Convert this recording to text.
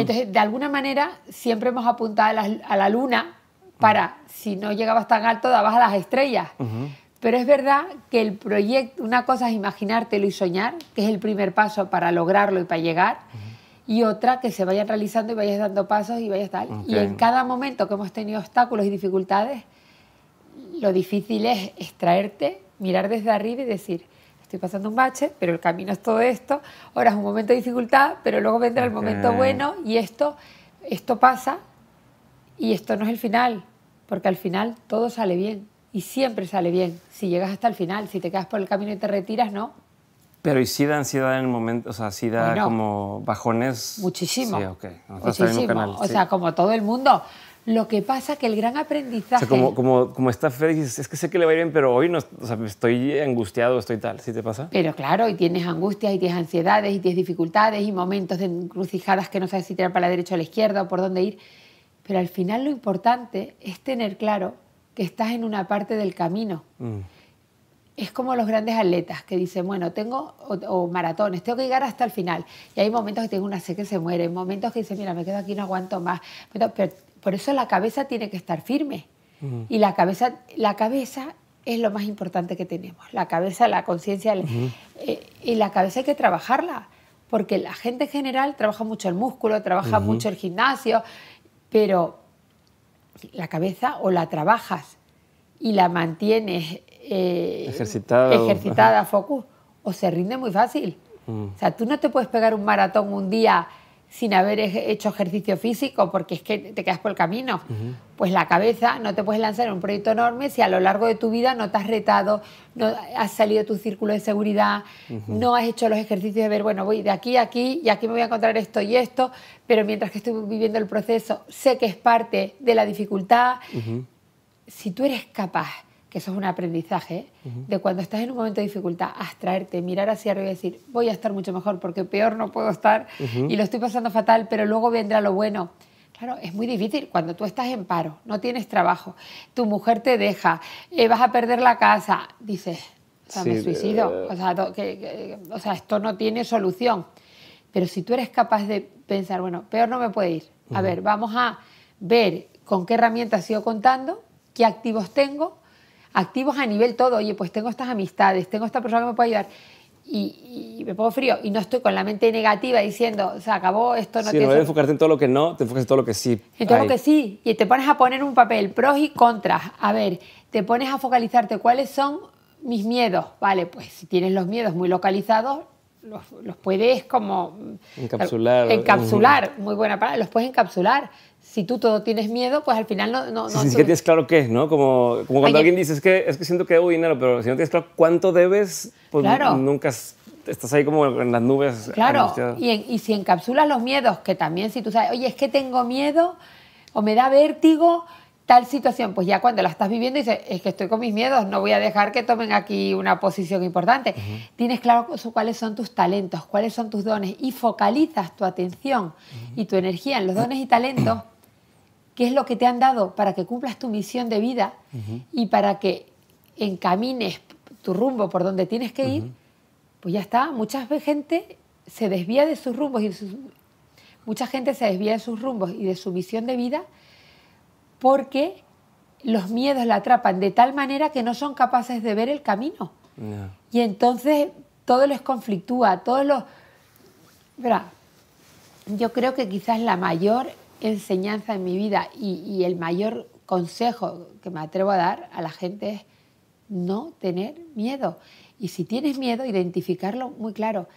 Entonces, de alguna manera, siempre hemos apuntado a la, luna para, si no llegabas tan alto, dabas a las estrellas. Pero es verdad que el proyecto, una cosa es imaginártelo y soñar, que es el primer paso para lograrlo y para llegar, y otra que se vaya realizando y vayas dando pasos y vayas tal. Y en cada momento que hemos tenido obstáculos y dificultades, lo difícil es extraerte, mirar desde arriba y decir, estoy pasando un bache, pero el camino es todo esto, ahora es un momento de dificultad, pero luego vendrá el momento bueno y esto, esto pasa y esto no es el final, porque al final todo sale bien y siempre sale bien, si llegas hasta el final, si te quedas por el camino y te retiras, no. Pero y sí da ansiedad en el momento, o sea, sí da como bajones. Muchísimo. Muchísimo. o sea, como todo el mundo, lo que pasa que el gran aprendizaje... como, como, como está feliz, es que sé que le va a ir bien, pero hoy no, estoy angustiado, estoy tal, ¿sí te pasa? Pero claro, y tienes angustias, y tienes ansiedades, y tienes dificultades, y momentos de encrucijadas que no sabes si tirar para la derecha o la izquierda o por dónde ir. Pero al final lo importante es tener claro que estás en una parte del camino. Mm. Es como los grandes atletas que dicen, bueno, tengo, o, maratones, tengo que llegar hasta el final. Y hay momentos que tengo una sed que se muere, momentos que dicen, mira, me quedo aquí, no aguanto más. Pero, pero por eso la cabeza tiene que estar firme. Y la cabeza, la cabeza es lo más importante que tenemos. La cabeza, la conciencia. Eh, y la cabeza hay que trabajarla. Porque la gente en general trabaja mucho el músculo, trabaja mucho el gimnasio, pero la cabeza o la trabajas y la mantienes eh, ejercitada, ejercitada focus, o se rinde muy fácil. O sea, tú no te puedes pegar un maratón un día sin haber hecho ejercicio físico, porque es que te quedas por el camino. Pues la cabeza, no te puedes lanzar en un proyecto enorme si a lo largo de tu vida no te has retado, no has salido de tu círculo de seguridad, no has hecho los ejercicios de ver, bueno, voy de aquí a aquí y aquí me voy a encontrar esto y esto, pero mientras que estoy viviendo el proceso, sé que es parte de la dificultad. Si tú eres capaz que eso es un aprendizaje, de cuando estás en un momento de dificultad, abstraerte, mirar hacia arriba y decir, voy a estar mucho mejor porque peor no puedo estar y lo estoy pasando fatal, pero luego vendrá lo bueno. Claro, es muy difícil cuando tú estás en paro, no tienes trabajo, tu mujer te deja, eh, vas a perder la casa, dices, o sea, me suicido, eh, o sea, esto no tiene solución. Pero si tú eres capaz de pensar, bueno, peor no me puede ir, a ver, vamos a ver con qué herramientas sigo contando, qué activos tengo, activos a nivel todo, oye, pues tengo estas amistades, tengo esta persona que me puede ayudar. Y, me pongo frío y no estoy con la mente negativa diciendo, o se acabó, esto no sí, no enfocarte en todo lo que no, te enfocas en todo lo que sí. En todo lo que sí. Y te pones a poner un papel, pros y contras. A ver, te pones a focalizarte cuáles son mis miedos. Vale, pues si tienes los miedos muy localizados, los, puedes como... Encapsular. Encapsular, muy buena palabra, los puedes encapsular. Si tú todo tienes miedo, pues al final no... no, no que tienes claro qué es, ¿no? Como, como cuando alguien dice, es que, es que siento que debo dinero, pero si no tienes claro cuánto debes, pues nunca estás ahí como en las nubes. Claro, y, y, si encapsulas los miedos, que también si tú sabes, oye, es que tengo miedo o me da vértigo, situación, pues ya cuando la estás viviendo dices, es que estoy con mis miedos, no voy a dejar que tomen aquí una posición importante. Tienes claro cuáles son tus talentos, cuáles son tus dones y focalizas tu atención y tu energía en los dones y talentos, ...qué es lo que te han dado para que cumplas tu misión de vida y para que encamines tu rumbo por donde tienes que ir, pues ya está. Mucha gente se desvía de sus rumbos y mucha gente se desvía de sus rumbos y de su misión de vida porque los miedos la atrapan de tal manera que no son capaces de ver el camino. Y entonces todo les conflictúa, todos los... yo creo que quizás la mayor enseñanza en mi vida y, y, el mayor consejo que me atrevo a dar a la gente es no tener miedo. Y si tienes miedo, identificarlo muy claro.